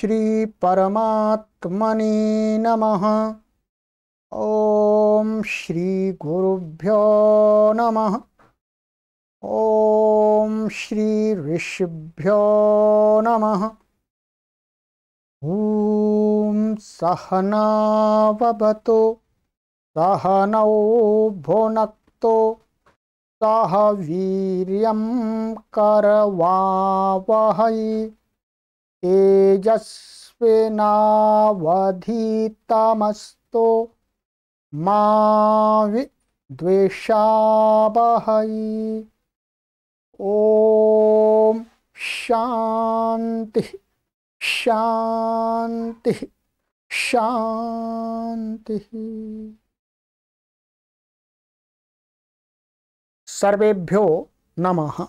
श्रीपरमात्मने नमः ॐ श्रीगुरुभ्यो नमः ॐ श्रीऋषिभ्यो नमः ॐ सहनाववतु सहनौ भुनक्तो सह वीर्यं करवावहै तेजस्विनावधीतमस्तु मा विद्वेषावहै ॐ शान्तिः शान्तिः शान्तिः सर्वेभ्यो नमः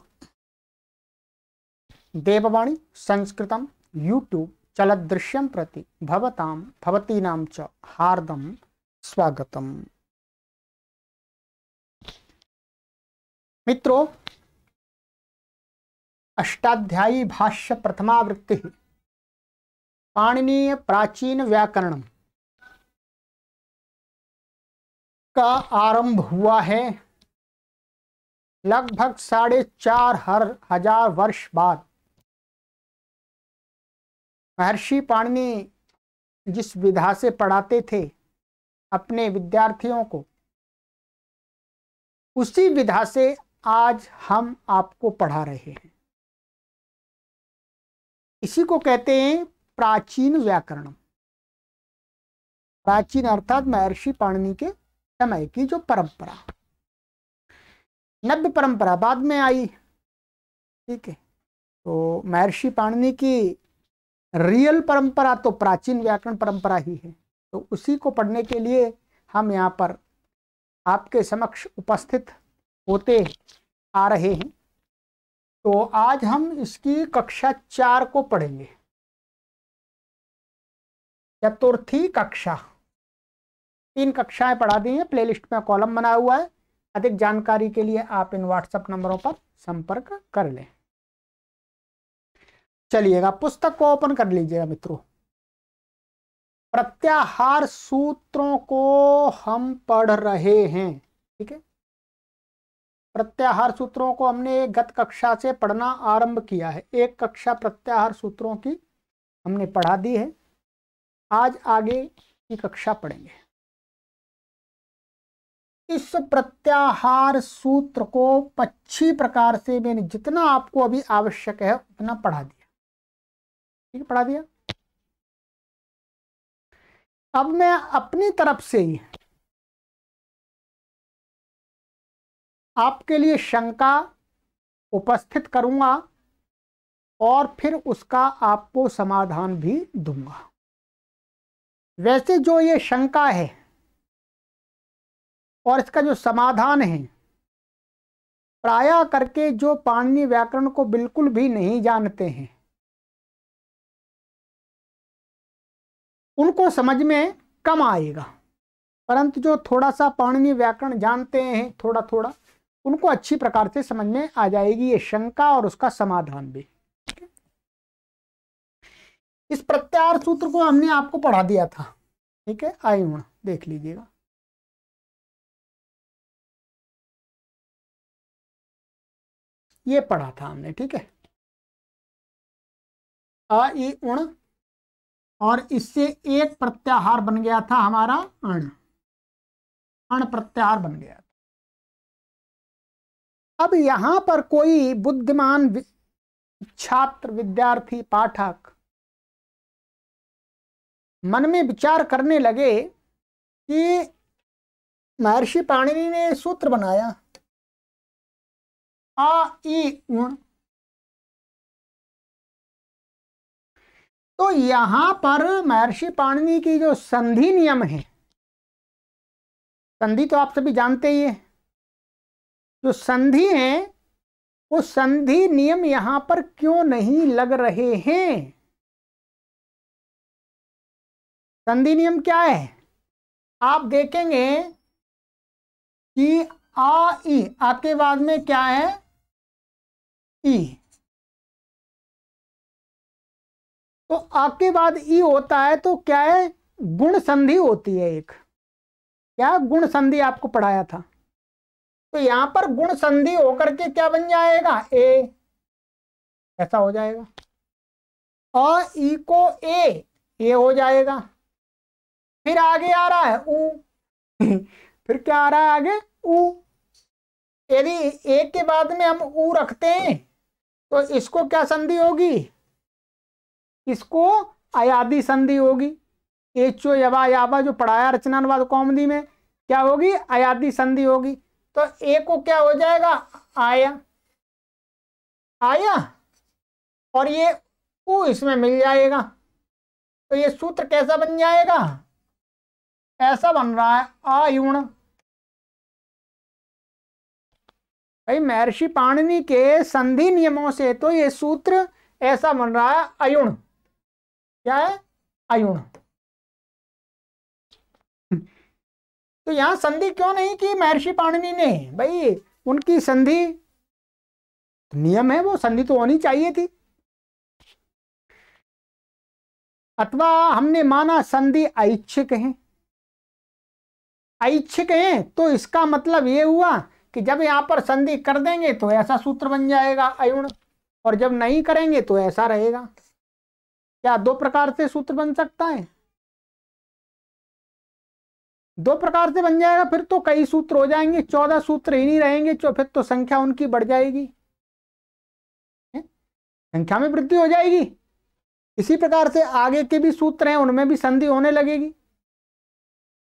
देववाणी संस्कृतम यूट्यूब चलदृश्य प्रति हाद स्वागत च मित्रों अष्टाध्यायी भाष्य प्रथमावृत्ति पाणनीय प्राचीन व्याकरण का आरंभ हुआ है लगभग साढ़े चार हर हजार वर्ष बाद महर्षि पाणिनि जिस विधा से पढ़ाते थे अपने विद्यार्थियों को उसी विधा से आज हम आपको पढ़ा रहे हैं इसी को कहते हैं प्राचीन व्याकरण प्राचीन अर्थात महर्षि पाणिनि के समय की जो परंपरा नव्य परंपरा बाद में आई ठीक है तो महर्षि पाणिनि की रियल परंपरा तो प्राचीन व्याकरण परंपरा ही है तो उसी को पढ़ने के लिए हम यहाँ पर आपके समक्ष उपस्थित होते आ रहे हैं तो आज हम इसकी कक्षा चार को पढ़ेंगे चतुर्थी कक्षा तीन कक्षाएं पढ़ा दी हैं प्लेलिस्ट में कॉलम बना हुआ है अधिक जानकारी के लिए आप इन व्हाट्सएप नंबरों पर संपर्क कर लें चलिएगा पुस्तक को ओपन कर लीजिएगा मित्रों प्रत्याहार सूत्रों को हम पढ़ रहे हैं ठीक है प्रत्याहार सूत्रों को हमने गत कक्षा से पढ़ना आरंभ किया है एक कक्षा प्रत्याहार सूत्रों की हमने पढ़ा दी है आज आगे की कक्षा पढ़ेंगे इस प्रत्याहार सूत्र को पच्ची प्रकार से मैंने जितना आपको अभी आवश्यक है उतना पढ़ा दिया ठीक है पढ़ा दिया अब मैं अपनी तरफ से ही आपके लिए शंका उपस्थित करूंगा और फिर उसका आपको समाधान भी दूंगा वैसे जो ये शंका है और इसका जो समाधान है प्राय करके जो पाणनी व्याकरण को बिल्कुल भी नहीं जानते हैं उनको समझ में कम आएगा परंतु जो थोड़ा सा पाणनीय व्याकरण जानते हैं थोड़ा थोड़ा उनको अच्छी प्रकार से समझ में आ जाएगी ये शंका और उसका समाधान भी इस प्रत्यार सूत्र को हमने आपको पढ़ा दिया था ठीक है आई हूं देख लीजिएगा ये पढ़ा था हमने ठीक है आई उण और इससे एक प्रत्याहार बन गया था हमारा अण अण प्रत्याहार बन गया था अब यहां पर कोई बुद्धिमान छात्र विद्यार्थी पाठक मन में विचार करने लगे कि महर्षि पाणिनि ने सूत्र बनाया आ ई उण तो यहां पर महर्षि पाणनी की जो संधि नियम है संधि तो आप सभी जानते ही है जो संधि है वो संधि नियम यहां पर क्यों नहीं लग रहे हैं संधि नियम क्या है आप देखेंगे कि आ ई आ के बाद में क्या है ई तो आपके के बाद ई होता है तो क्या है गुण संधि होती है एक क्या गुण संधि आपको पढ़ाया था तो यहां पर गुण संधि होकर के क्या बन जाएगा ए ऐसा हो जाएगा और ई को ए ए हो जाएगा फिर आगे आ रहा है ऊ फिर क्या आ रहा है आगे ऊ यदि ए के बाद में हम ऊ रखते हैं तो इसको क्या संधि होगी इसको अयादी संधि होगी एचो यवा यावा जो पढ़ाया रचना अनुवाद कौमदी में क्या होगी अयादी संधि होगी तो ए को क्या हो जाएगा आया आया और ये ओ इसमें मिल जाएगा तो ये सूत्र कैसा बन जाएगा ऐसा बन रहा है आयुण भाई महर्षि पाणिनि के संधि नियमों से तो ये सूत्र ऐसा बन रहा है अयुण क्या है आयुण तो यहां संधि क्यों नहीं की महर्षि पाणनी ने भाई उनकी संधि नियम है वो संधि तो होनी चाहिए थी अथवा हमने माना संधि ऐच्छिक है ऐच्छिक है तो इसका मतलब ये हुआ कि जब यहां पर संधि कर देंगे तो ऐसा सूत्र बन जाएगा अयुण और जब नहीं करेंगे तो ऐसा रहेगा क्या दो प्रकार से सूत्र बन सकता है दो प्रकार से बन जाएगा फिर तो कई सूत्र हो जाएंगे चौदह सूत्र ही नहीं रहेंगे तो फिर तो संख्या उनकी बढ़ जाएगी संख्या में वृद्धि हो जाएगी इसी प्रकार से आगे के भी सूत्र हैं उनमें भी संधि होने लगेगी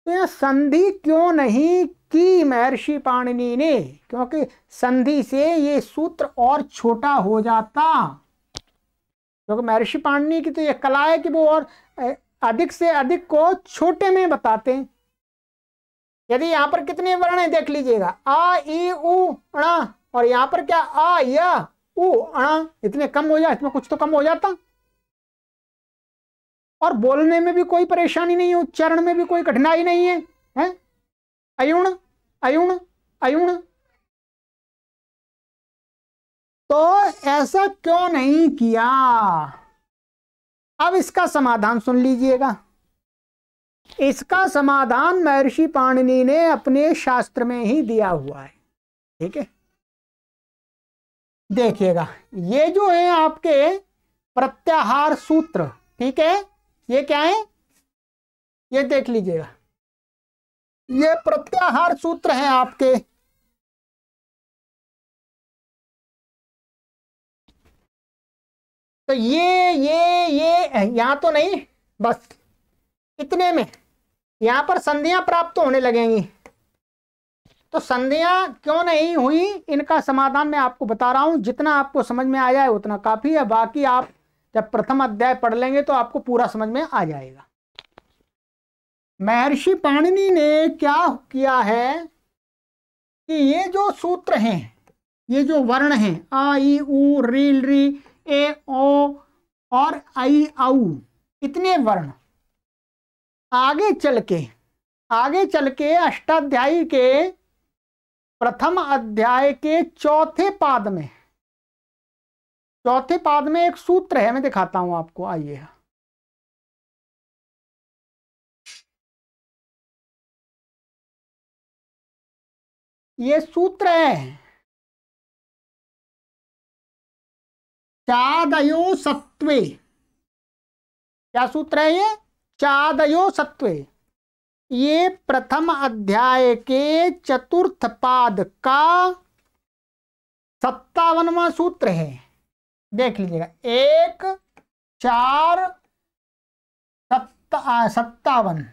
तो यह संधि क्यों नहीं की महर्षि पाणिनि ने क्योंकि संधि से ये सूत्र और छोटा हो जाता क्योंकि महर्षि पाणनी की तो यह कला है कि वो और अधिक से अधिक को छोटे में बताते हैं यदि यहाँ पर कितने वर्ण है देख लीजिएगा आ ई उ अणा और यहाँ पर क्या आ या उ अणा इतने कम हो जाए इसमें कुछ तो कम हो जाता और बोलने में भी कोई परेशानी नहीं है उच्चारण में भी कोई कठिनाई नहीं है हैं अयुण अयुण अयुण तो ऐसा क्यों नहीं किया अब इसका समाधान सुन लीजिएगा इसका समाधान महर्षि पाणिनि ने अपने शास्त्र में ही दिया हुआ है ठीक है देखिएगा ये जो है आपके प्रत्याहार सूत्र ठीक है ये क्या है ये देख लीजिएगा ये प्रत्याहार सूत्र है आपके तो ये ये ये यहाँ तो नहीं बस इतने में यहाँ पर संधियां प्राप्त होने लगेंगी तो संधियां क्यों नहीं हुई इनका समाधान मैं आपको बता रहा हूँ जितना आपको समझ में आ जाए उतना काफ़ी है बाकी आप जब प्रथम अध्याय पढ़ लेंगे तो आपको पूरा समझ में आ जाएगा महर्षि पाणिनि ने क्या किया है कि ये जो सूत्र हैं ये जो वर्ण हैं आ ई ऊ रील री ए ओ और आई आऊ इतने वर्ण आगे चल के आगे चल के अष्टाध्यायी के प्रथम अध्याय के चौथे पाद में चौथे पाद में एक सूत्र है मैं दिखाता हूं आपको आइए ये सूत्र है चादयो सत्वे क्या सूत्र है ये चादयो सत्वे ये प्रथम अध्याय के चतुर्थ पाद का सत्तावनवा सूत्र है देख लीजिएगा एक चार सत्ता सत्तावन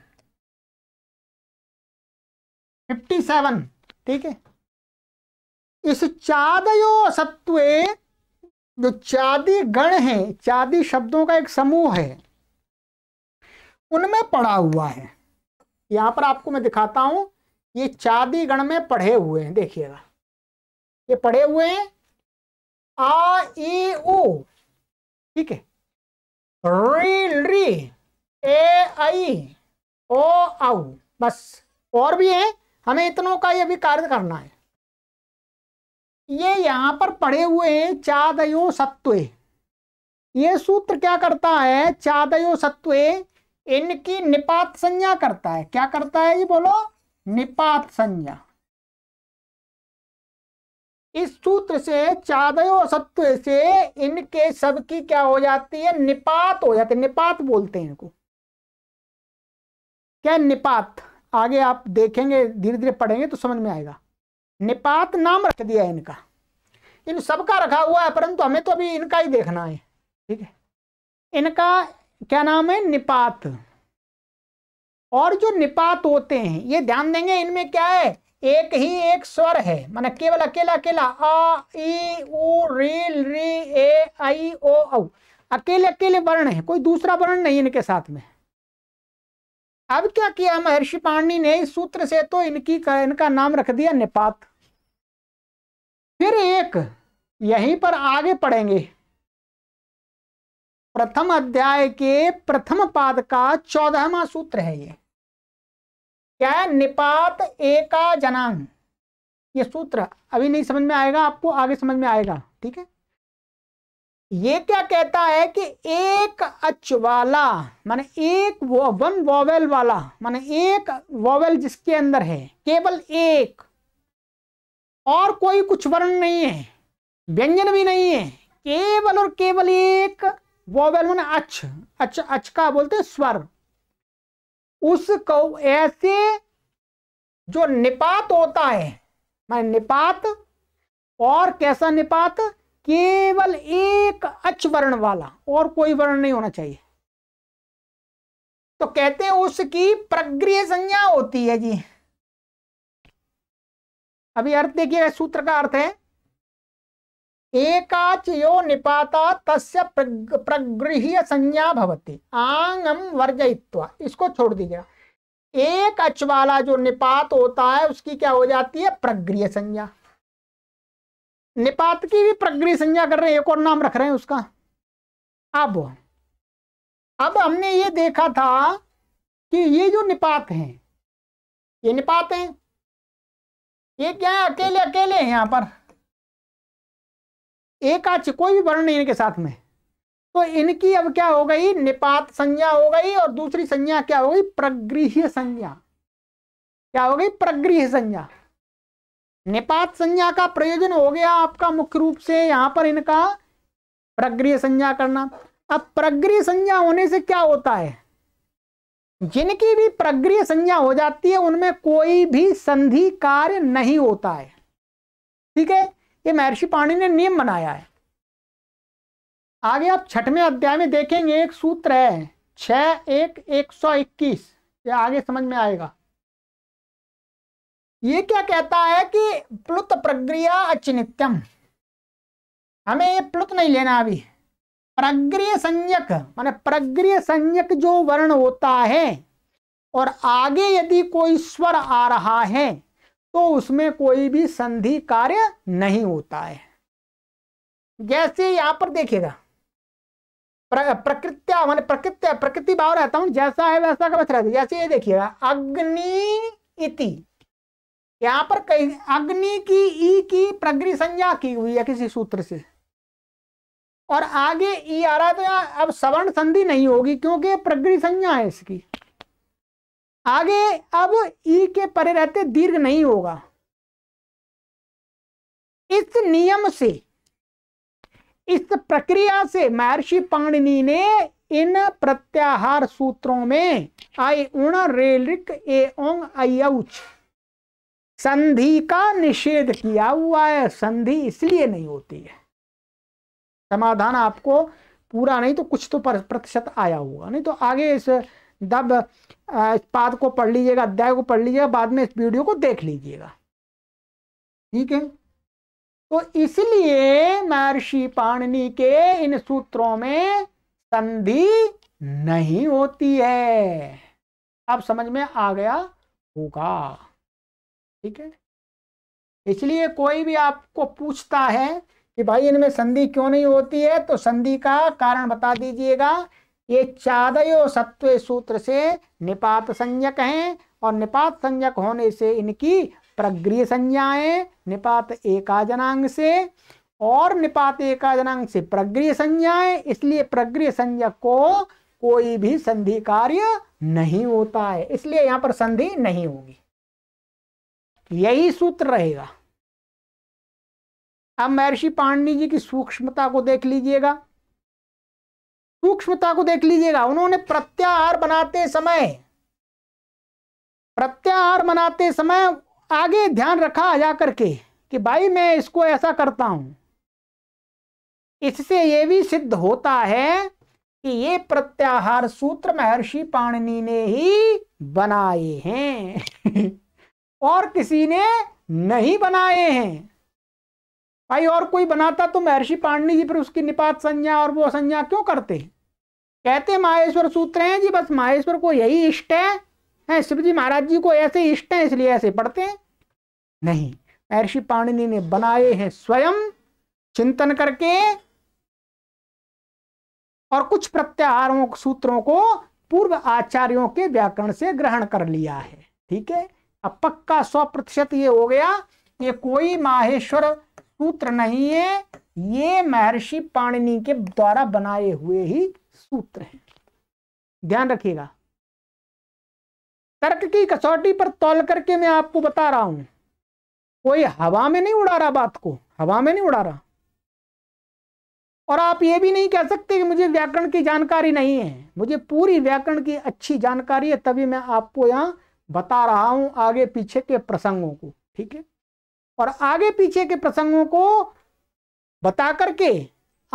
फिफ्टी सेवन ठीक है इस चादयो सत्वे जो चादी गण है चादी शब्दों का एक समूह है उनमें पड़ा हुआ है यहां पर आपको मैं दिखाता हूं ये चादी गण में पढ़े हुए हैं देखिएगा ये पढ़े हुए हैं आ ई ओ ठीक है री री ए आई ओ आउ बस और भी हैं हमें इतनों का ये भी कार्य करना है ये यहां पर पढ़े हुए हैं चादयो सत्वे ये सूत्र क्या करता है चादयो सत्वे इनकी निपात संज्ञा करता है क्या करता है ये बोलो निपात संज्ञा इस सूत्र से चादयो सत्व से इनके सब की क्या हो जाती है निपात हो जाती है निपात बोलते हैं इनको क्या निपात आगे आप देखेंगे धीरे धीरे पढ़ेंगे तो समझ में आएगा निपात नाम रख दिया है इनका इन सबका रखा हुआ है परंतु हमें तो अभी इनका ही देखना है ठीक है इनका क्या नाम है निपात और जो निपात होते हैं ये ध्यान देंगे इनमें क्या है एक ही एक स्वर है मान केवल अकेला अकेला आ ई री ए आई ओ औ अकेले अकेले वर्ण है कोई दूसरा वर्ण नहीं इनके साथ में अब क्या किया महर्षि पाणनी ने इस सूत्र से तो इनकी इनका नाम रख दिया निपात फिर एक यहीं पर आगे पढ़ेंगे प्रथम अध्याय के प्रथम पाद का चौदहवा सूत्र है ये क्या है निपात एका जनांग ये सूत्र अभी नहीं समझ में आएगा आपको आगे समझ में आएगा ठीक है ये क्या कहता है कि एक अच वाला माने एक वो वन वॉवेल वाला माने एक वॉवेल जिसके अंदर है केवल एक और कोई कुछ वर्ण नहीं है व्यंजन भी नहीं है केवल और केवल एक वोवेल मन अच्छ अच्छ अच्छ का बोलते हैं स्वर उसको ऐसे जो निपात होता है मैं निपात और कैसा निपात केवल एक अच्छ वर्ण वाला और कोई वर्ण नहीं होना चाहिए तो कहते हैं उसकी प्रग्रिय संज्ञा होती है जी अभी अर्थ देखिएगा सूत्र का अर्थ है एकाच यो निपाता तस्य प्रगृह्य संज्ञा भवती आंगम वर्जयित्व इसको छोड़ दीजिएगा एक अच वाला जो निपात होता है उसकी क्या हो जाती है प्रगृह संज्ञा निपात की भी प्रगृह संज्ञा कर रहे हैं एक और नाम रख रहे हैं उसका अब अब हमने ये देखा था कि ये जो निपात हैं ये निपात हैं ये क्या है अकेले अकेले हैं यहां पर एक आच कोई भी वर्ण नहीं इनके साथ में तो इनकी अब क्या हो गई निपात संज्ञा हो गई और दूसरी संज्ञा क्या हो गई प्रगृह संज्ञा क्या हो गई प्रगृह संज्ञा निपात संज्ञा का प्रयोजन हो गया आपका मुख्य रूप से यहां पर इनका प्रगृह संज्ञा करना अब प्रगृह संज्ञा होने से क्या होता है जिनकी भी प्रग्रिय संज्ञा हो जाती है उनमें कोई भी संधि कार्य नहीं होता है ठीक है ये महर्षि पाणी ने नियम बनाया है आगे आप छठवें अध्याय में देखेंगे एक सूत्र है छ एक एक सौ इक्कीस ये आगे समझ में आएगा ये क्या कहता है कि प्लुत प्रक्रिया अचिनित्यम हमें ये प्लुत नहीं लेना अभी प्रग्रिय संयक माने प्रग्रिय संयक जो वर्ण होता है और आगे यदि कोई स्वर आ रहा है तो उसमें कोई भी संधि कार्य नहीं होता है जैसे यहां पर देखिएगा प्र, प्रकृत्या माने प्रकृत्या प्रकृति भाव रहता हूं जैसा है वैसा का वैसा रहता जैसे ये देखिएगा अग्नि इति यहां पर कहीं अग्नि की ई की प्रग्री संज्ञा की हुई है किसी सूत्र से और आगे ई आ रहा है तो अब सवर्ण संधि नहीं होगी क्योंकि प्रगृह संज्ञा है इसकी आगे अब ई के परे रहते दीर्घ नहीं होगा इस नियम से इस प्रक्रिया से महर्षि पाणिनि ने इन प्रत्याहार सूत्रों में आई उण रेलिक एओंग अयउच संधि का निषेध किया हुआ है संधि इसलिए नहीं होती है समाधान आपको पूरा नहीं तो कुछ तो प्रतिशत आया होगा नहीं तो आगे इस दब इस पाद को पढ़ लीजिएगा अध्याय को पढ़ लीजिएगा बाद में इस वीडियो को देख लीजिएगा ठीक है तो इसलिए महर्षि पाणनी के इन सूत्रों में संधि नहीं होती है अब समझ में आ गया होगा ठीक है इसलिए कोई भी आपको पूछता है कि भाई इनमें संधि क्यों नहीं होती है तो संधि का कारण बता दीजिएगा ये चादयो सत्व सूत्र से निपात संज्ञक हैं और निपात संज्ञक होने से इनकी प्रग्रिय संज्ञाएं निपात एकाजनांग से और निपात एकाजनांग से प्रग्रिय संज्ञाएं इसलिए प्रग्रिय संज्ञक को कोई भी संधि कार्य नहीं होता है इसलिए यहाँ पर संधि नहीं होगी यही सूत्र रहेगा अब महर्षि पाणनी जी की सूक्ष्मता को देख लीजिएगा सूक्ष्मता को देख लीजिएगा उन्होंने प्रत्याहार बनाते समय प्रत्याहार बनाते समय आगे ध्यान रखा जा करके कि भाई मैं इसको ऐसा करता हूं इससे ये भी सिद्ध होता है कि ये प्रत्याहार सूत्र महर्षि पाणनी ने ही बनाए हैं और किसी ने नहीं बनाए हैं भाई और कोई बनाता तो महर्षि पांडनी जी पर उसकी निपात संज्ञा और वो संज्ञा क्यों करते हैं कहते माहेश्वर सूत्र हैं जी बस माहेश्वर को यही इष्ट है हैं शिव जी महाराज जी को ऐसे इष्ट हैं इसलिए ऐसे पढ़ते हैं नहीं महर्षि पाणिनि ने बनाए हैं स्वयं चिंतन करके और कुछ प्रत्याहारों सूत्रों को पूर्व आचार्यों के व्याकरण से ग्रहण कर लिया है ठीक है अब पक्का सौ प्रतिशत ये हो गया ये कोई माहेश्वर सूत्र नहीं है ये महर्षि पाणिनि के द्वारा बनाए हुए ही सूत्र हैं ध्यान रखिएगा तर्क की कसौटी पर तोल करके मैं आपको बता रहा हूं कोई हवा में नहीं उड़ा रहा बात को हवा में नहीं उड़ा रहा और आप ये भी नहीं कह सकते कि मुझे व्याकरण की जानकारी नहीं है मुझे पूरी व्याकरण की अच्छी जानकारी है तभी मैं आपको यहां बता रहा हूं आगे पीछे के प्रसंगों को ठीक है और आगे पीछे के प्रसंगों को बता करके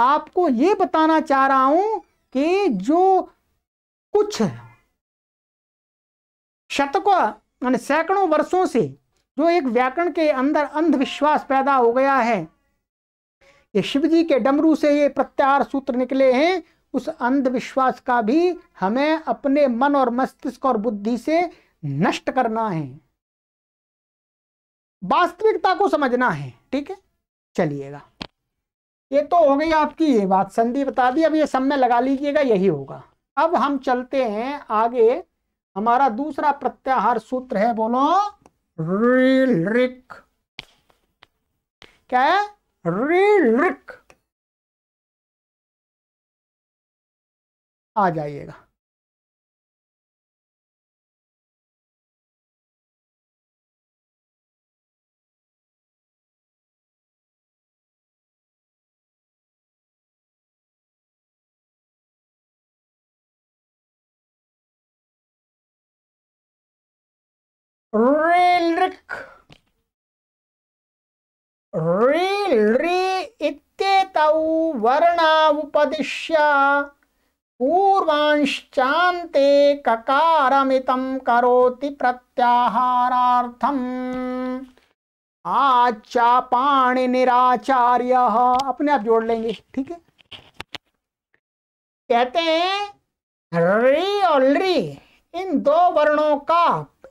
आपको ये बताना चाह रहा हूं कि जो कुछ शतकों यानी सैकड़ों वर्षों से जो एक व्याकरण के अंदर अंधविश्वास पैदा हो गया है ये शिवजी के डमरू से ये प्रत्यार सूत्र निकले हैं उस अंधविश्वास का भी हमें अपने मन और मस्तिष्क और बुद्धि से नष्ट करना है वास्तविकता को समझना है ठीक है चलिएगा ये तो हो गई आपकी ये बात संधि बता दी अब ये सब में लगा लीजिएगा यही होगा अब हम चलते हैं आगे हमारा दूसरा प्रत्याहार सूत्र है बोलो रिलिक क्या है रिलिक आ जाइएगा ऋलृक् ऋलृ इत्येतौ वर्णावुपदिश्य पूर्वांश्चान्ते ककारमितं करोति प्रत्याहारार्थम् आचापाणि निराचार्य अपने आप जोड़ लेंगे ठीक है कहते हैं री और री इन दो वर्णों का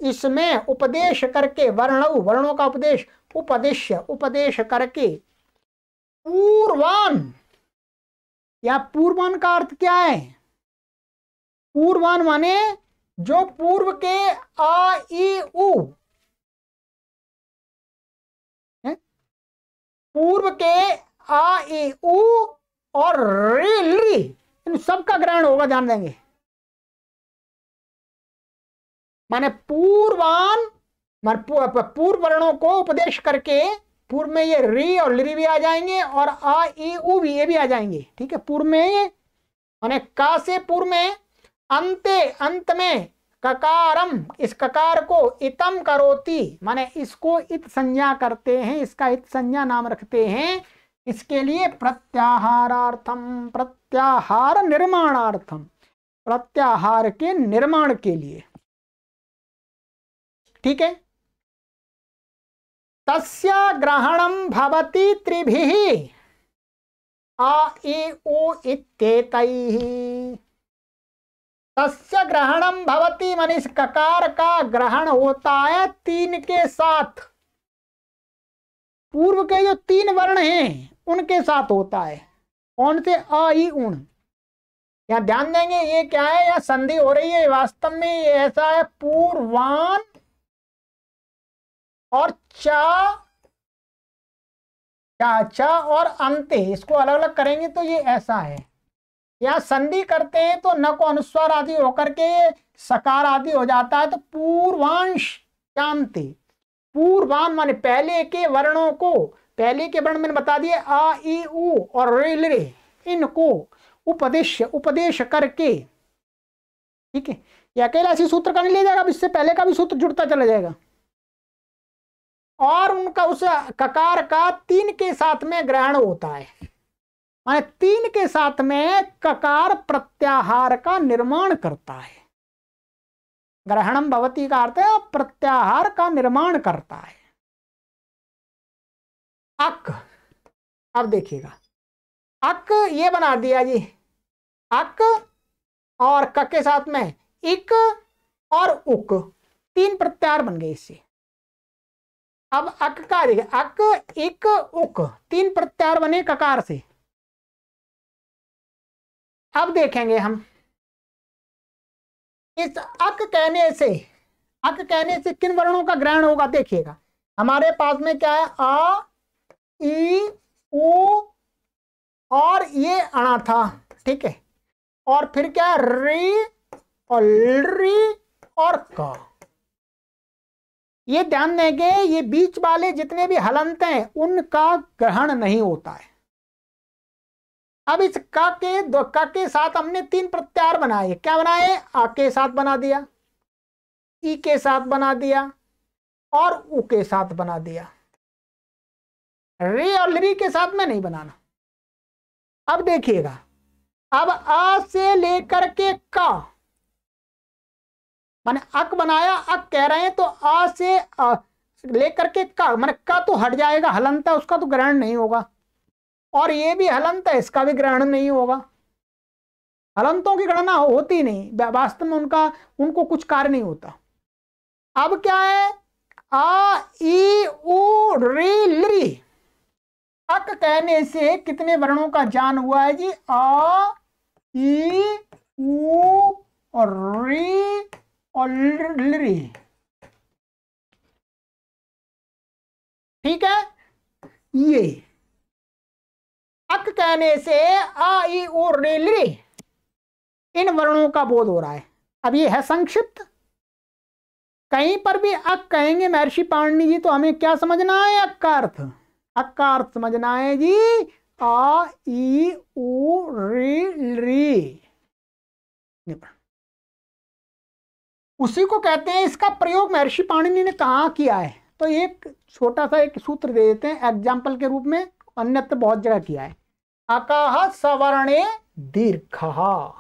इसमें उपदेश करके वर्ण वर्णों का उपदेश उपदेश उपदेश करके पूर्वान या पूर्वान का अर्थ क्या है पूर्वान माने जो पूर्व के आ ई उ पूर्व के आ ई उ और रे ली इन सब का ग्रहण होगा ध्यान देंगे माने पूर्वान मान पूर्व वर्णों को उपदेश करके पूर्व में ये री और लिरी भी आ जाएंगे और आ ई उ भी ये भी आ जाएंगे ठीक है पूर्व में माने का से पूर्व में अंते अंत में ककारम इस ककार को इतम करोती माने इसको इत संज्ञा करते हैं इसका इत संज्ञा नाम रखते हैं इसके लिए प्रत्याहारार्थम प्रत्याहार निर्माणार्थम प्रत्याहार के निर्माण के लिए ठीक है तस्य ग्रहणम भवती त्रिभिः आ ए ओ इत्येतैः तस्य ग्रहणम भवती मनीष ककार का ग्रहण होता है तीन के साथ पूर्व के जो तीन वर्ण हैं उनके साथ होता है कौन से अ ई उण या ध्यान देंगे ये क्या है या संधि हो रही है वास्तव में ये ऐसा है पूर्वान और चा चाचा और अंते इसको अलग अलग करेंगे तो ये ऐसा है या संधि करते हैं तो न को अनुस्वार आदि होकर के सकार आदि हो जाता है तो पूर्वांश चांति पूर्वान माने पहले के वर्णों को पहले के वर्ण मैंने बता दिए आ ई उ और रे इनको उपदेश उपदेश करके ठीक है या अकेला ऐसी सूत्र का नहीं ले जाएगा इससे पहले का भी सूत्र जुड़ता चला जाएगा और उनका उस ककार का तीन के साथ में ग्रहण होता है माने तीन के साथ में ककार प्रत्याहार का निर्माण करता है ग्रहणम भवती का अर्थ है प्रत्याहार का निर्माण करता है अक अब देखिएगा अक ये बना दिया जी अक और क के साथ में इक और उक तीन प्रत्याहार बन गए इससे अब अक का देखे अक एक उक तीन प्रत्यार बने ककार से अब देखेंगे हम इस अक कहने से अक कहने से किन वर्णों का ग्रहण होगा देखिएगा हमारे पास में क्या है आ ई उ और ये अणा था ठीक है और फिर क्या री और ल्री और का ये ध्यान देंगे ये बीच वाले जितने भी हलंत हैं उनका ग्रहण नहीं होता है अब इस का के दो का के साथ हमने तीन प्रत्यार बनाए क्या बनाए आ के साथ बना दिया ई के साथ बना दिया और उ के साथ बना दिया रे और लरी के साथ में नहीं बनाना अब देखिएगा अब आ से लेकर के का माने अक बनाया अक कह रहे हैं तो आ से लेकर के का माने का तो हट जाएगा हलंत है उसका तो ग्रहण नहीं होगा और ये भी हलंत है इसका भी ग्रहण नहीं होगा हलंतों की गणना होती नहीं वास्तव में उनका उनको कुछ कार्य नहीं होता अब क्या है आ ई उ री ली अक कहने से कितने वर्णों का ज्ञान हुआ है जी आ ई उ री लिरी ठीक है ये अक कहने से आ ई ओ लिरी इन वर्णों का बोध हो रहा है अब ये है संक्षिप्त कहीं पर भी अक कहेंगे महर्षि पाणनी जी तो हमें क्या समझना है अक का अर्थ अक का अर्थ समझना है जी आ ई ओ री निपण उसी को कहते हैं इसका प्रयोग महर्षि पाणिनि ने कहाँ किया है तो एक छोटा सा एक सूत्र दे देते हैं एग्जाम्पल के रूप में अन्यत्र बहुत जगह किया है अकाह सवर्ण दीर्घ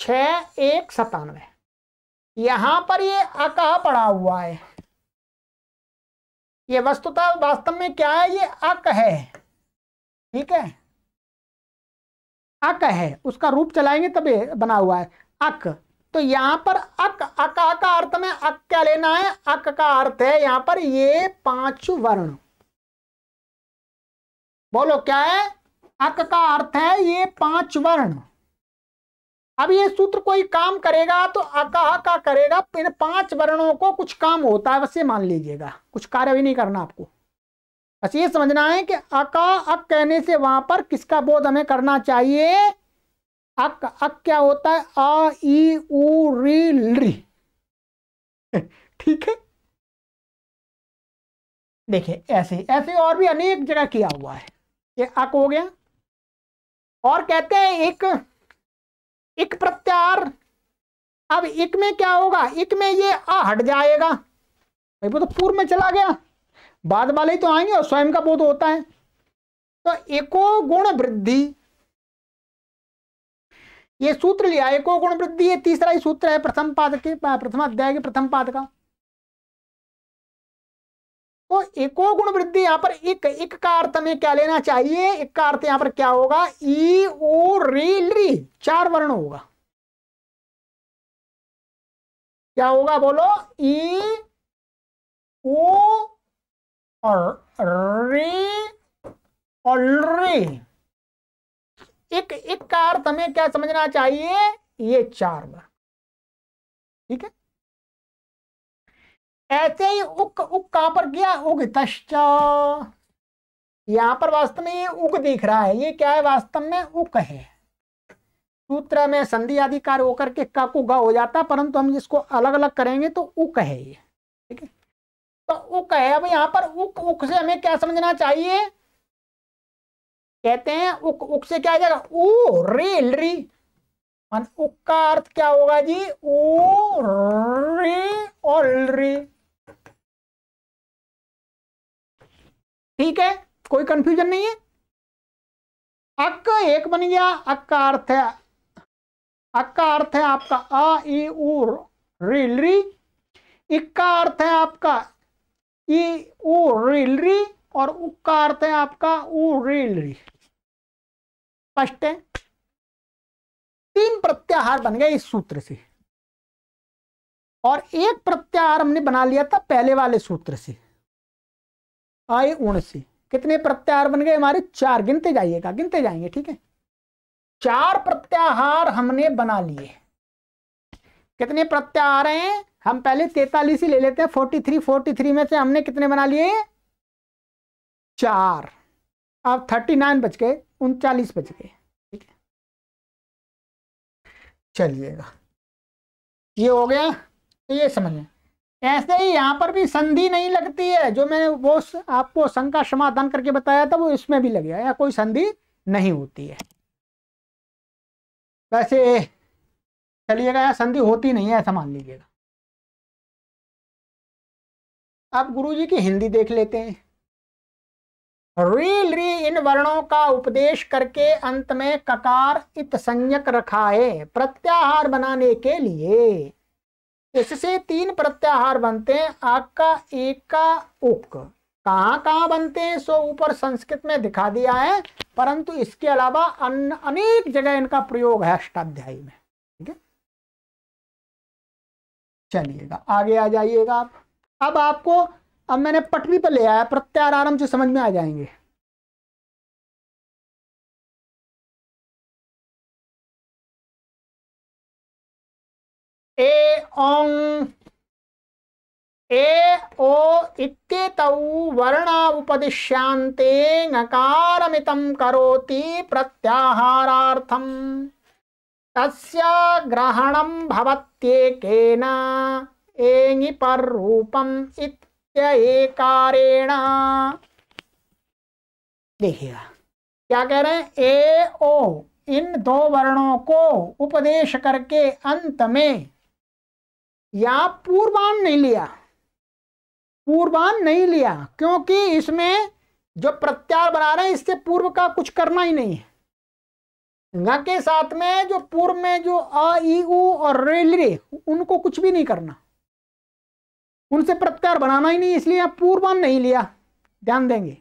छ एक सतानवे यहां पर ये अकाह पड़ा हुआ है ये वस्तुता वास्तव में क्या है ये अक है ठीक है अक है उसका रूप चलाएंगे तब बना हुआ है अक तो यहां पर अक अक का अर्थ में अक क्या लेना है अक का अर्थ है यहां पर ये पांच वर्ण बोलो क्या है अक का अर्थ है ये पांच वर्ण अब ये सूत्र कोई काम करेगा तो अका का करेगा इन पांच वर्णों को कुछ काम होता है बस ये मान लीजिएगा कुछ कार्य भी नहीं करना आपको बस ये समझना है कि अका अक कहने से वहां पर किसका बोध हमें करना चाहिए अक अक क्या होता है आ ई ऊ री ली ठीक है देखिए ऐसे ऐसे और भी अनेक जगह किया हुआ है ये अक हो गया और कहते हैं एक एक प्रत्यार अब एक में क्या होगा एक में ये आ हट जाएगा भाई वो तो पूर्व में चला गया बाद वाले ही तो आएंगे और स्वयं का बोध होता है तो एको गुण वृद्धि ये सूत्र लिया एको गुण वृद्धि ये तीसरा ही सूत्र है प्रथम पाद के प्रथम अध्याय के प्रथम पाद का तो एको गुण वृद्धि यहां पर एक एक का अर्थ में क्या लेना चाहिए एक का अर्थ यहां पर क्या होगा ई ओ री चार वर्ण होगा क्या होगा बोलो ई ओ और री और री एक एक का अर्थ हमें क्या समझना चाहिए ये चार बार ठीक है ऐसे ही उक उक कहां पर गया उग यहां पर वास्तव में ये उग दिख रहा है ये क्या है वास्तव में उक है सूत्र में संधि अधिकार होकर के का को गा हो जाता है परंतु हम इसको अलग अलग करेंगे तो उक है ये ठीक है तो उक है अब यहाँ पर उक उक से हमें क्या समझना चाहिए कहते हैं उक उक से क्या आ जाएगा ओ री मान उक का अर्थ क्या होगा जी ओ रे और रे ठीक है कोई कंफ्यूजन नहीं है अक एक बन गया अक का अर्थ है अक का अर्थ है आपका अ ई उ री इक का अर्थ है आपका ई उ री और उक का अर्थ है आपका उ री स्पष्ट है तीन प्रत्याहार बन गए इस सूत्र से और एक प्रत्याहार हमने बना लिया था पहले वाले सूत्र से आय उण से कितने प्रत्याहार बन गए हमारे चार गिनते जाइएगा गिनते जाएंगे ठीक है चार प्रत्याहार हमने बना लिए कितने प्रत्याहार हैं हम पहले तैतालीस ही ले लेते हैं फोर्टी थ्री फोर्टी थ्री में से हमने कितने बना लिए चार अब थर्टी नाइन बज के उनचालीस बज गए ठीक है चलिएगा ये हो गया तो ये में ऐसे ही यहाँ पर भी संधि नहीं लगती है जो मैंने वो आपको शंका समाधान करके बताया था वो इसमें भी लग गया कोई संधि नहीं होती है वैसे चलिएगा या संधि होती नहीं है ऐसा मान लीजिएगा अब गुरुजी की हिंदी देख लेते हैं रील री इन वर्णों का उपदेश करके अंत में ककार इत संयक रखा है प्रत्याहार बनाने के लिए इससे तीन प्रत्याहार बनते हैं आका एका उक कहाँ कहाँ बनते हैं सो ऊपर संस्कृत में दिखा दिया है परंतु इसके अलावा अन, अनेक जगह इनका प्रयोग है अष्टाध्यायी में ठीक है चलिएगा आगे आ जाइएगा आप अब आपको अब मैंने पटवी पर ले आया प्रत्याराम जो समझ में आ जाएंगे ए ओंग ए ओ इत वर्ण उपदिश्यांते नकार करोति प्रत्याहाराथम तस्य ग्रहणं भवत्येकेन एङि पररूपम् एकारेण देखिएगा क्या कह रहे हैं ए ओ इन दो वर्णों को उपदेश करके अंत में या पूर्वान नहीं लिया पूर्वान नहीं लिया क्योंकि इसमें जो प्रत्यार बना रहे हैं इससे पूर्व का कुछ करना ही नहीं है के साथ में जो पूर्व में जो अ ई और रेलरे उनको कुछ भी नहीं करना उनसे प्रत्यार बनाना ही नहीं इसलिए पूर्वान नहीं लिया ध्यान देंगे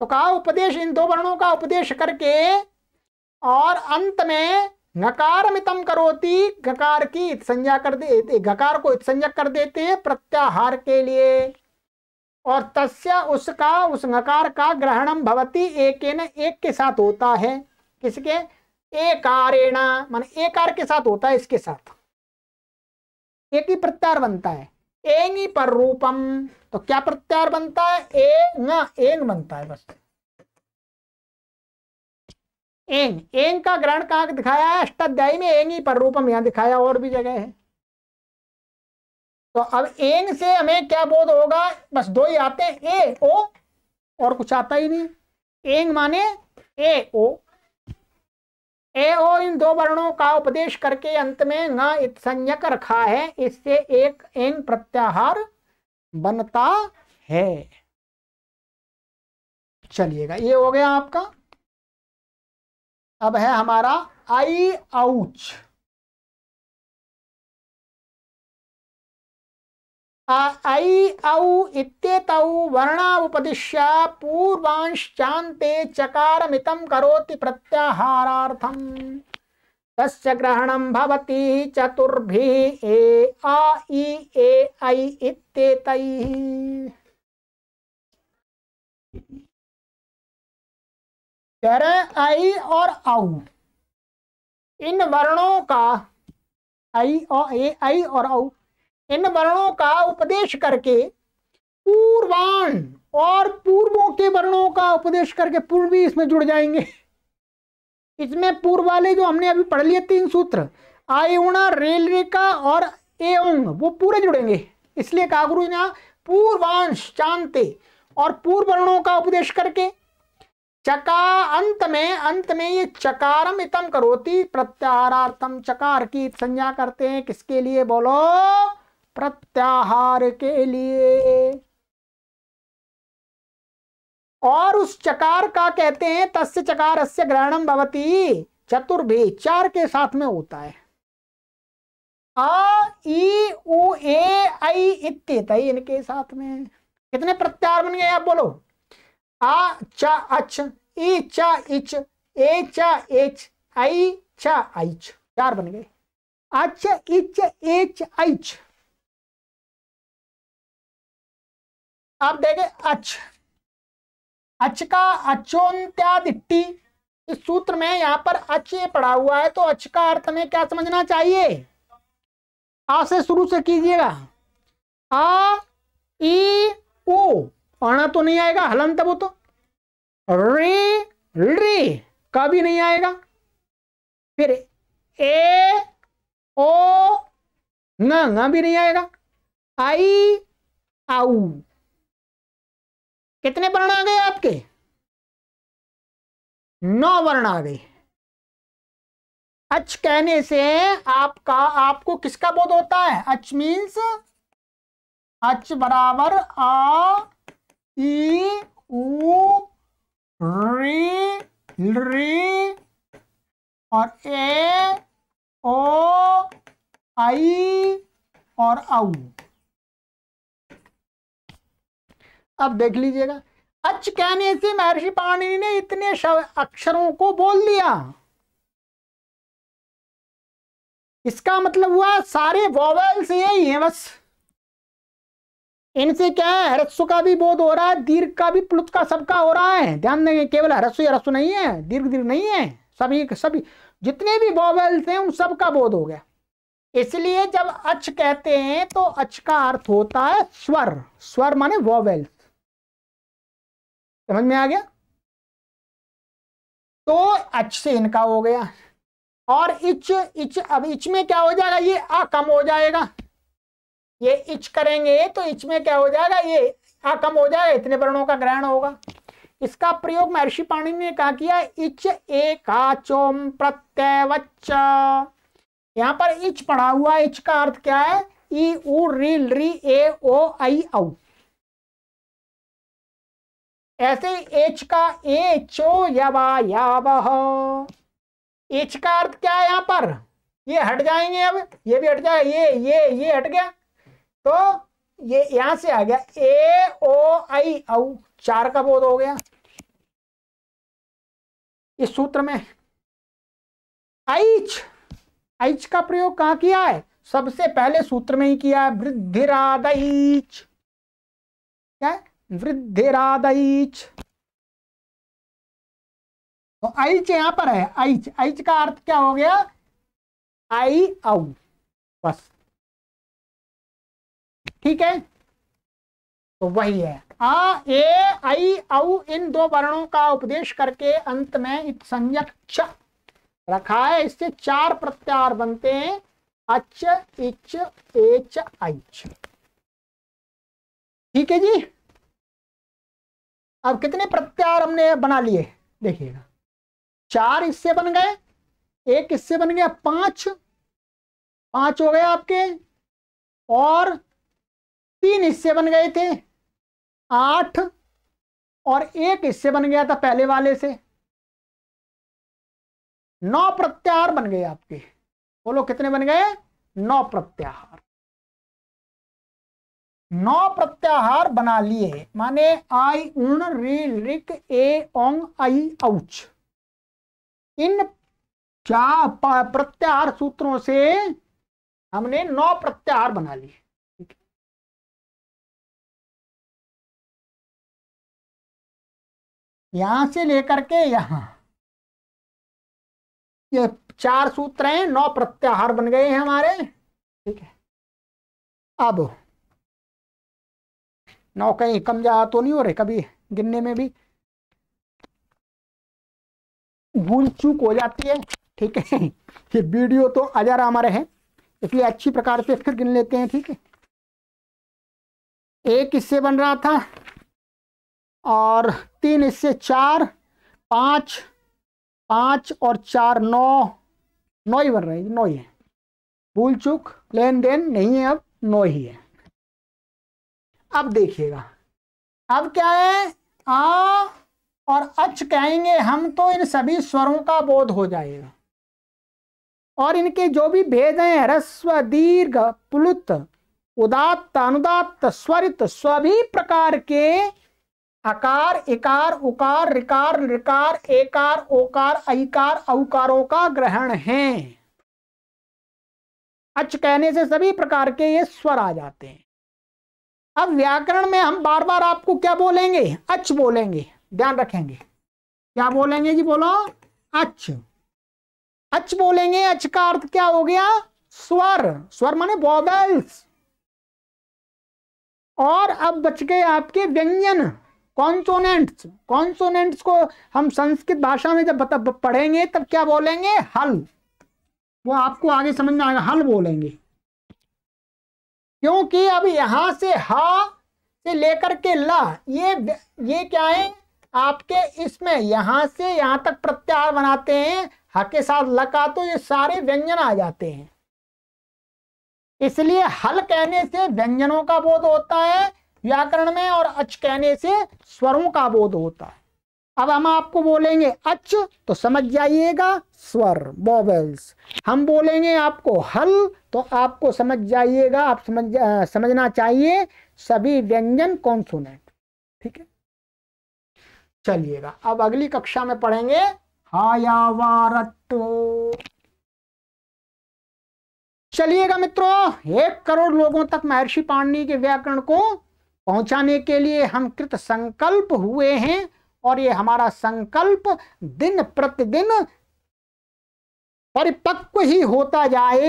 तो कहा उपदेश इन दो वर्णों का उपदेश करके और अंत में घकार मितम करोती घकार की संज्ञा कर देते घकार को संज्ञा कर देते हैं प्रत्याहार के लिए और तस्य उसका उस घकार का ग्रहणम भवती एक न एक के साथ होता है किसके एकारेणा मान एकार के साथ होता है इसके साथ एक ही प्रत्यार बनता है एंगी पर रूपम तो क्या प्रत्यार बनता है ए न एंग बनता है बस एंग एंग का ग्रहण कहाँ दिखाया है अष्टाध्यायी में एंगी पर रूपम यहां दिखाया और भी जगह है तो अब एंग से हमें क्या बोध होगा बस दो ही आते हैं ए ओ और कुछ आता ही नहीं एंग माने ए ओ ए ओ इन दो वर्णों का उपदेश करके अंत में न संज्ञक रखा है इससे एक एन प्रत्याहार बनता है चलिएगा ये हो गया आपका अब है हमारा आई आउच ऐ औ इत्येतौ वर्णावुपदिश्य पूर्वांश्चान्ते चकारमितं करोति प्रत्याहारार्थम् तस्य ग्रहणं भवति चतुर्भिः ए आ इ ए ऐ इत्येतैः आई और औ इन वर्णों का आई और ए आई और औ इन वर्णों का उपदेश करके पूर्वाण और पूर्वों के वर्णों का उपदेश करके पूर्व भी इसमें जुड़ जाएंगे इसमें पूर्व वाले जो हमने अभी पढ़ लिए तीन सूत्र आयुणा उणा और एंग वो पूरे जुड़ेंगे इसलिए कागुरु ने पूर्वांश चांते और पूर्व वर्णों का उपदेश करके चका अंत में अंत में ये चकारम इतम करोती प्रत्यारार्थम चकार की संज्ञा करते हैं किसके लिए बोलो प्रत्याहार के लिए और उस चकार का कहते हैं तस्य चकार अस्य ग्रहणम भवती चतुर्भे चार के साथ में होता है आ ई उ ए आई इत इनके साथ में कितने प्रत्याहार बन गए आप बोलो आ च अच ई च इच ए च एच आई च च चार बन गए अच इच एच च आप देखे अच अच का अचोत्यादि इस सूत्र में यहां पर अच ये पड़ा हुआ है तो अच का अर्थ में क्या समझना चाहिए आ से शुरू से कीजिएगा आ ई ओ पढ़ना तो नहीं आएगा हलन तब तो रे रे का भी नहीं आएगा फिर ए ओ न भी नहीं आएगा आई आऊ कितने वर्ण आ गए आपके नौ वर्ण आ गए अच कहने से आपका आपको किसका बोध होता है अच मीन्स अच बराबर आ ई ऊ री री और ए ओ आई और आऊ अब देख लीजिएगा अच कहने से महर्षि पाणिनि ने इतने अक्षरों को बोल दिया इसका मतलब हुआ सारे वॉवल्स यही है बस इनसे क्या है हरस्व का भी बोध हो रहा है दीर्घ का भी प्लुत का सबका हो रहा है ध्यान देंगे केवल हरस्व हरस्व नहीं है दीर्घ दीर्घ नहीं है सभी सभी जितने भी वॉवल्स हैं उन सब का बोध हो गया इसलिए जब अच कहते हैं तो अच का अर्थ होता है स्वर स्वर माने वॉवेल्स समझ में आ गया तो एच से इनका हो गया और इच इच अब इच में क्या हो जाएगा ये आ कम हो जाएगा ये इच करेंगे तो इच में क्या हो जाएगा ये आ कम हो जाएगा इतने वर्णों का ग्रहण होगा इसका प्रयोग महर्षि पाणी ने कहा किया इच एकाचोम प्रत्यय वच्च यहां पर इच पढ़ा हुआ इच का अर्थ क्या है ई ऊ री री ए ओ आई औ ऐसे एच का एचो वह एच का अर्थ क्या है यहां पर ये हट जाएंगे अब ये भी हट जाए ये ये ये हट गया तो ये यहां से आ गया ए ओ आई औ चार का बोध हो गया इस सूत्र में आईच आईच का प्रयोग कहाँ किया है सबसे पहले सूत्र में ही किया वृद्धिराद क्या है? वृद्धिरादईच तो आइच यहां पर है आइच आइच का अर्थ क्या हो गया आई औ बस ठीक है तो वही है आ ए आई औ इन दो वर्णों का उपदेश करके अंत में इत संज्ञक च रखा है इससे चार प्रत्यार बनते हैं अच इच एच आइच ठीक है जी अब कितने प्रत्यार हमने बना लिए देखिएगा चार इससे बन गए एक इससे बन गया पांच पांच हो गए आपके और तीन हिस्से बन गए थे आठ और एक हिस्से बन गया था पहले वाले से नौ प्रत्याहार बन गए आपके बोलो कितने बन गए नौ प्रत्याहार नौ प्रत्याहार बना लिए माने आई उन री रिक ए ओंग आई औच इन चार प्रत्याहार सूत्रों से हमने नौ प्रत्याहार बना लिए यहां से लेकर के यहां ये चार सूत्र हैं नौ प्रत्याहार बन गए हैं हमारे ठीक है अब नौ कहीं कम ज्यादा तो नहीं हो रहे कभी गिनने में भी भूल चूक हो जाती है ठीक है ये वीडियो तो अजर हमारे है इसलिए अच्छी प्रकार से फिर गिन लेते हैं ठीक है एक इससे बन रहा था और तीन इससे चार पांच पांच और चार नौ नौ ही बन रहे नौ ही है भूल चूक लेन देन नहीं है अब नौ ही है अब देखिएगा अब क्या है आ और अच कहेंगे हम तो इन सभी स्वरों का बोध हो जाएगा और इनके जो भी भेद हैं रस्व दीर्घ पुलुत उदात्त अनुदात्त स्वरित सभी प्रकार के अकार इकार उकार रिकार रिकार एकार ओकार अकार अवकारों का ग्रहण है अच कहने से सभी प्रकार के ये स्वर आ जाते हैं अब व्याकरण में हम बार बार आपको क्या बोलेंगे अच बोलेंगे ध्यान रखेंगे क्या बोलेंगे जी बोलो अच अच बोलेंगे अच का अर्थ क्या हो गया स्वर स्वर माने बॉबल्स और अब बच गए आपके व्यंजन कॉन्सोनेंट्स कॉन्सोनेंट्स को हम संस्कृत भाषा में जब पढ़ेंगे तब क्या बोलेंगे हल वो आपको आगे समझ में आएगा हल बोलेंगे क्योंकि अब यहां से हा से लेकर के ल ये ये क्या है आपके इसमें यहां से यहाँ तक प्रत्याहार बनाते हैं ह के साथ ल का तो ये सारे व्यंजन आ जाते हैं इसलिए हल कहने से व्यंजनों का बोध होता है व्याकरण में और अच कहने से स्वरों का बोध होता है अब हम आपको बोलेंगे अच तो समझ जाइएगा स्वर बॉबल्स हम बोलेंगे आपको हल तो आपको समझ जाइएगा आप समझ समझना चाहिए सभी व्यंजन कॉन्सोनेंट ठीक है चलिएगा अब अगली कक्षा में पढ़ेंगे हायावारत चलिएगा मित्रों एक करोड़ लोगों तक महर्षि पाणनी के व्याकरण को पहुंचाने के लिए हम कृत संकल्प हुए हैं और ये हमारा संकल्प दिन प्रतिदिन परिपक्व ही होता जाए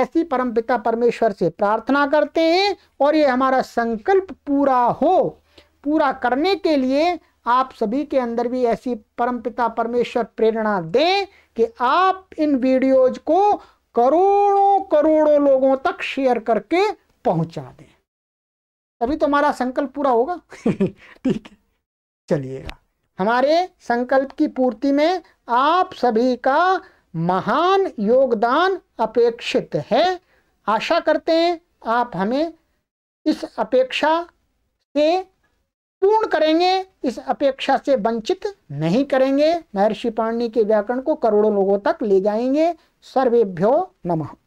ऐसी परम पिता परमेश्वर से प्रार्थना करते हैं और ये हमारा संकल्प पूरा हो पूरा करने के लिए आप सभी के अंदर भी ऐसी परम पिता परमेश्वर प्रेरणा दें कि आप इन वीडियोज को करोड़ों करोड़ों लोगों तक शेयर करके पहुंचा दें तभी तो हमारा संकल्प पूरा होगा ठीक है चलिएगा हमारे संकल्प की पूर्ति में आप सभी का महान योगदान अपेक्षित है आशा करते हैं आप हमें इस अपेक्षा से पूर्ण करेंगे इस अपेक्षा से वंचित नहीं करेंगे महर्षि पाणनी के व्याकरण को करोड़ों लोगों तक ले जाएंगे सर्वेभ्यो नमः